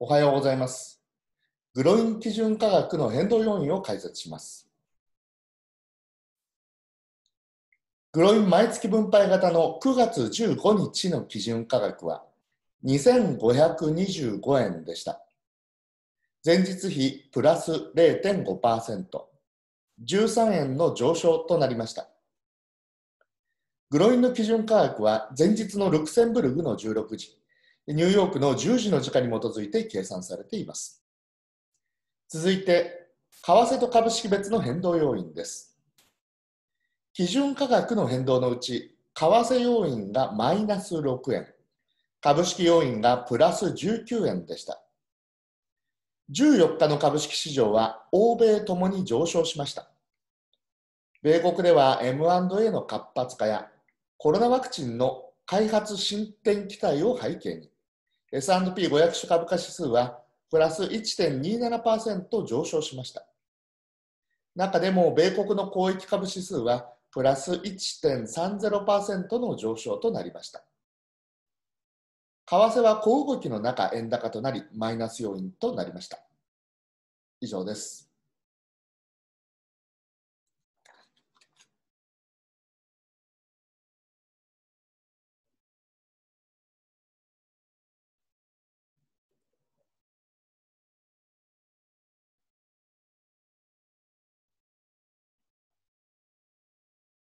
おはようございます。グロイン基準価格の変動要因を解説します。グロイン毎月分配型の9月15日の基準価格は2525円でした。前日比プラス0.5%、13円の上昇となりました。グロインの基準価格は前日のルクセンブルグの16時、ニューヨークの10時の時間に基づいて計算されています。続いて、為替と株式別の変動要因です。基準価格の変動のうち、為替要因がマイナス6円、株式要因がプラス19円でした。14日の株式市場は欧米ともに上昇しました。米国では M&A の活発化やコロナワクチンの開発進展期待を背景に S&P500 種株価指数はプラス1.27%上昇しました。中でも米国の広域株指数はプラス1.30%の上昇となりました。為替は小動きの中円高となりマイナス要因となりました。以上です。